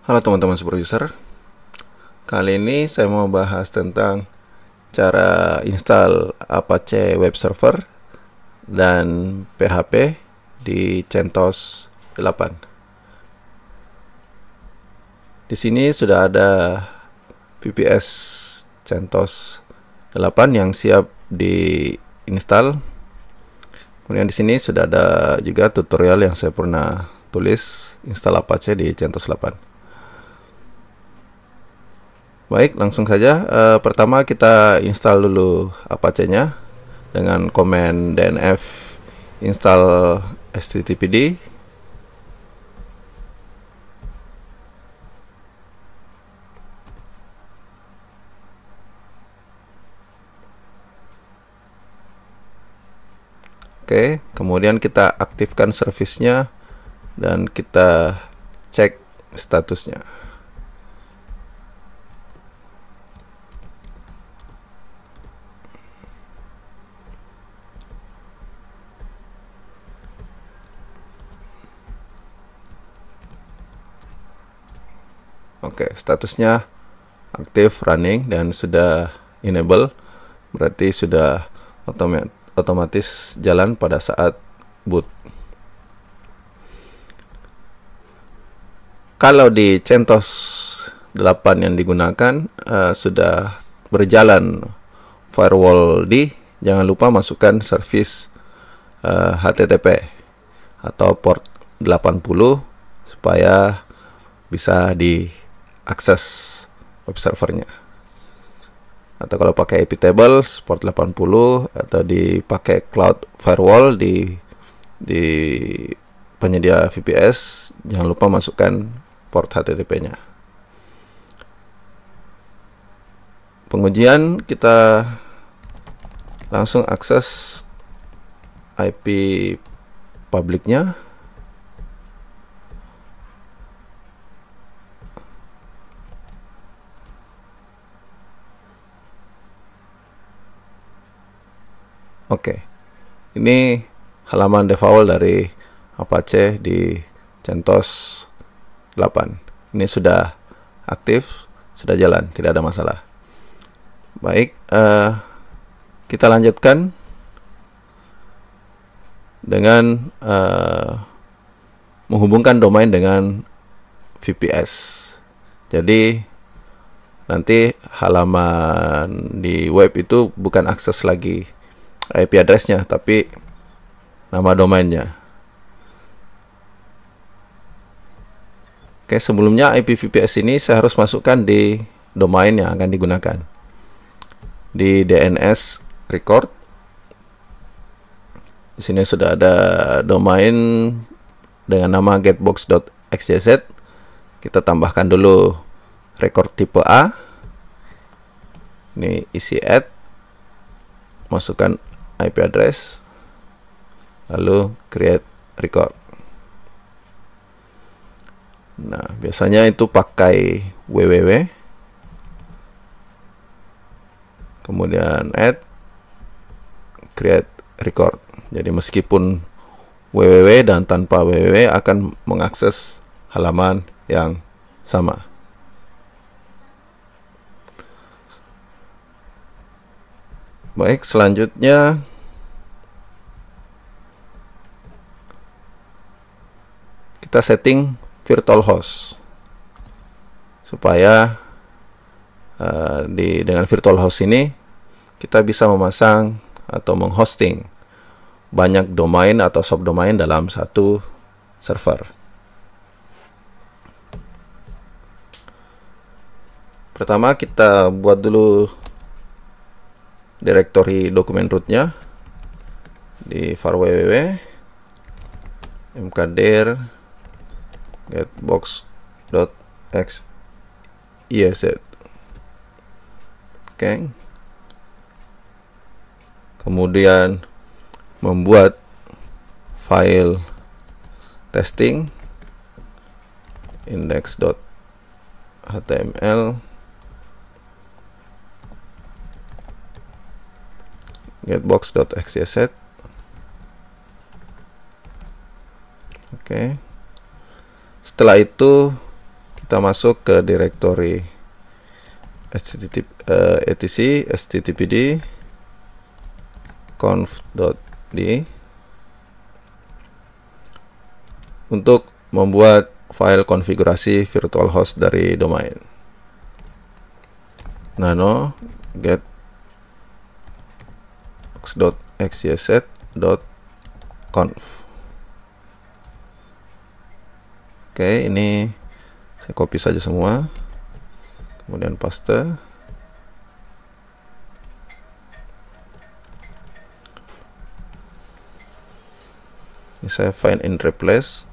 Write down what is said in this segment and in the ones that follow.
Halo teman-teman user Kali ini saya mau bahas tentang cara install Apache web server dan PHP di CentOS 8. Di sini sudah ada VPS CentOS 8 yang siap di install Kemudian di sini sudah ada juga tutorial yang saya pernah tulis install Apache di CentOS 8. Baik, langsung saja. E, pertama kita install dulu Apache-nya dengan command dnf install httpd. Oke, kemudian kita aktifkan servicenya dan kita cek statusnya. Oke, okay, statusnya aktif running dan sudah enable. Berarti sudah otomatis jalan pada saat boot. Kalau di CentOS 8 yang digunakan uh, sudah berjalan firewall di, jangan lupa masukkan service uh, eh, HTTP atau port 80 supaya bisa di akses web servernya atau kalau pakai IP tables port 80 atau dipakai cloud firewall di di penyedia VPS jangan lupa masukkan port HTTP-nya. Pengujian kita langsung akses IP publiknya Oke. Okay. Ini halaman default dari Apache di CentOS 8. Ini sudah aktif, sudah jalan, tidak ada masalah. Baik, uh, kita lanjutkan dengan uh, menghubungkan domain dengan VPS. Jadi nanti halaman di web itu bukan akses lagi IP addressnya tapi nama domainnya Oke sebelumnya IP VPS ini saya harus masukkan di domain yang akan digunakan di DNS record di sini sudah ada domain dengan nama getbox.xyz kita tambahkan dulu record tipe A ini isi add masukkan IP address lalu create record nah biasanya itu pakai www kemudian add create record jadi meskipun www dan tanpa www akan mengakses halaman yang sama Baik, selanjutnya kita setting virtual host supaya uh, di dengan virtual host ini kita bisa memasang atau menghosting banyak domain atau subdomain dalam satu server. Pertama kita buat dulu directory dokumen rootnya di var www mkdir get box dot x yes iya, oke okay. kemudian membuat file testing index.html getbox.xyz ya, oke okay setelah itu kita masuk ke direktori http uh, eh, etc httpd conf.d untuk membuat file konfigurasi virtual host dari domain nano get x.xyz.conf oke ini saya copy saja semua kemudian paste ini saya find and replace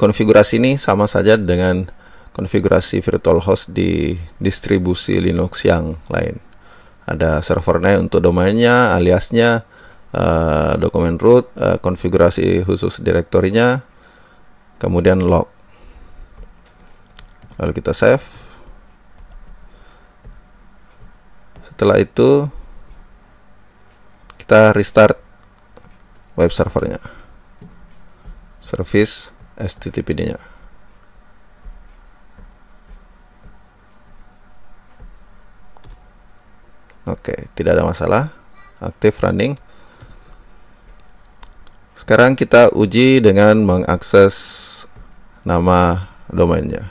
konfigurasi ini sama saja dengan konfigurasi virtual host di distribusi Linux yang lain. Ada servernya untuk domainnya, aliasnya, uh, dokumen root, uh, konfigurasi khusus direktorinya, kemudian log. Lalu kita save. Setelah itu kita restart web servernya. Service STTPD-nya. Oke, tidak ada masalah. Aktif running. Sekarang kita uji dengan mengakses nama domainnya.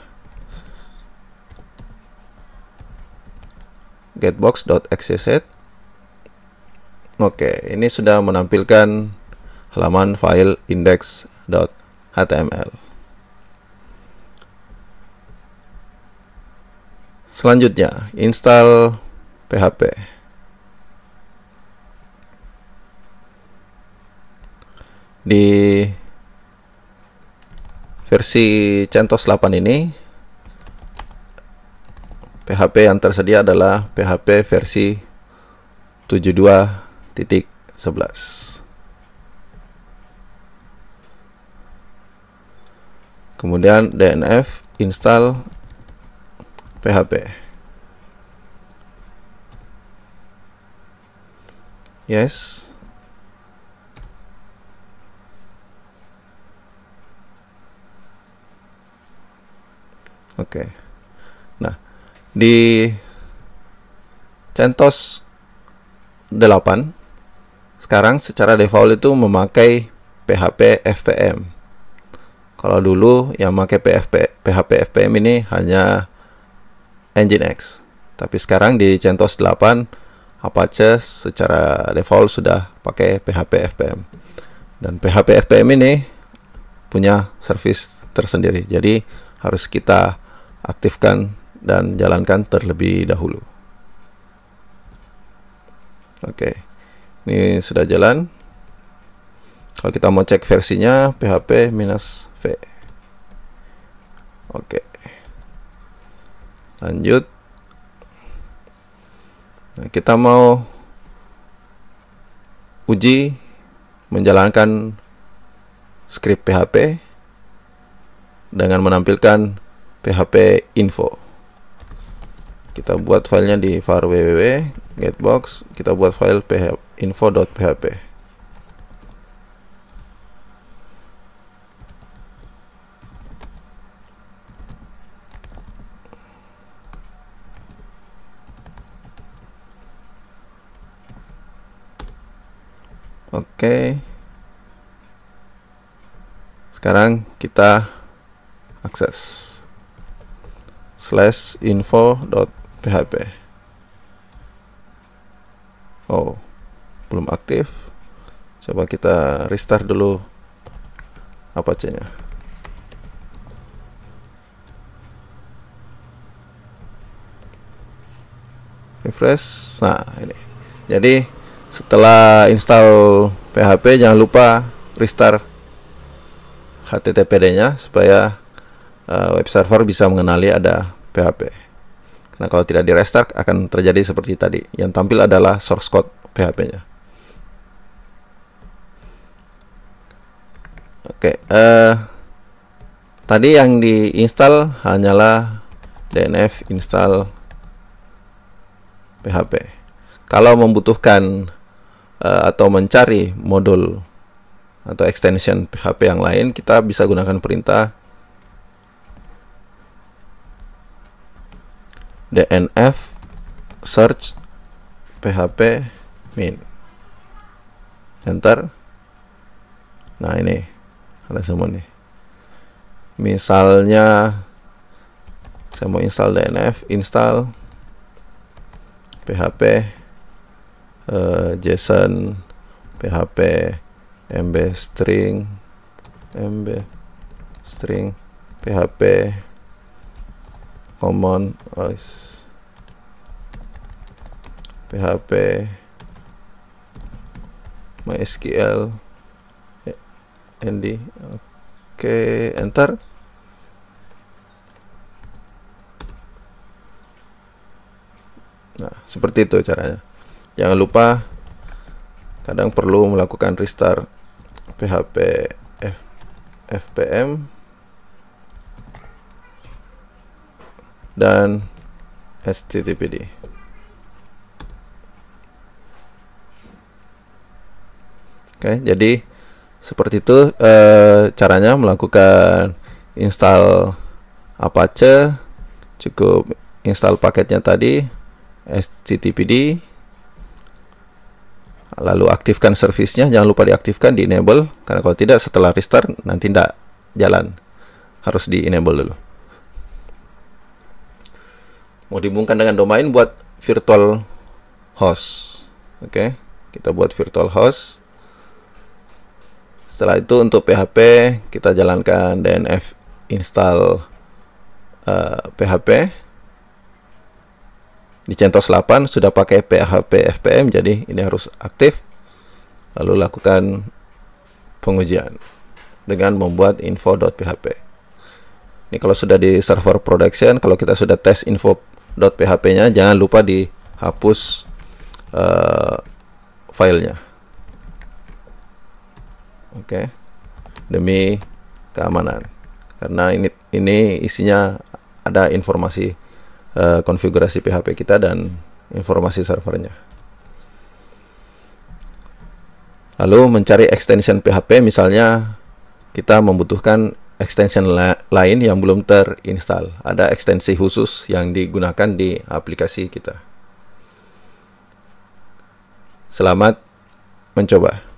getbox.xyz. Oke, ini sudah menampilkan halaman file index.xyz. HTML. Selanjutnya, install PHP. Di versi CentOS 8 ini PHP yang tersedia adalah PHP versi 72.11. kemudian dnf install php yes Oke. Okay. Nah, di CentOS 8 sekarang secara default itu memakai PHP FPM. Kalau dulu yang pakai PHP, PHP FPM ini hanya Nginx. Tapi sekarang di CentOS 8 Apache secara default sudah pakai PHP FPM. Dan PHP FPM ini punya service tersendiri. Jadi harus kita aktifkan dan jalankan terlebih dahulu. Oke. Ini sudah jalan kalau kita mau cek versinya php minus v oke lanjut nah, kita mau uji menjalankan script php dengan menampilkan php info kita buat filenya di var www getbox kita buat file info.php Oke. Sekarang kita akses slash info.php. Oh, belum aktif. Coba kita restart dulu apa nya Refresh. Nah, ini. Jadi setelah install PHP jangan lupa restart HTTPD-nya supaya uh, web server bisa mengenali ada PHP. Karena kalau tidak di restart akan terjadi seperti tadi. Yang tampil adalah source code PHP-nya. Oke, okay, uh, eh, tadi yang diinstal hanyalah dnf install PHP. Kalau membutuhkan Eh, atau mencari modul atau extension PHP yang lain, kita bisa gunakan perintah dnf search php min enter nah ini ada semua nih misalnya saya mau install dnf install php Eh, JSON PHP MB string MB string PHP common os PHP MySQL ND oke okay, enter nah seperti itu caranya jangan lupa kadang perlu melakukan restart php F, fpm dan httpd oke jadi seperti itu e, caranya melakukan install apache cukup install paketnya tadi httpd lalu aktifkan servicenya jangan lupa diaktifkan di enable karena kalau tidak setelah restart nanti tidak jalan harus di enable dulu mau dihubungkan dengan domain buat virtual host oke okay. kita buat virtual host setelah itu untuk PHP kita jalankan dnf install uh, eh, PHP di CentOS 8 sudah pakai PHP FPM jadi ini harus aktif. Lalu lakukan pengujian dengan membuat info.php. Ini kalau sudah di server production, kalau kita sudah tes info.php-nya jangan lupa dihapus uh, filenya. Oke. Okay. Demi keamanan. Karena ini ini isinya ada informasi Eh, konfigurasi PHP kita dan informasi servernya. Lalu mencari extension PHP misalnya kita membutuhkan extension la lain yang belum terinstall. Ada ekstensi khusus yang digunakan di aplikasi kita. Selamat mencoba.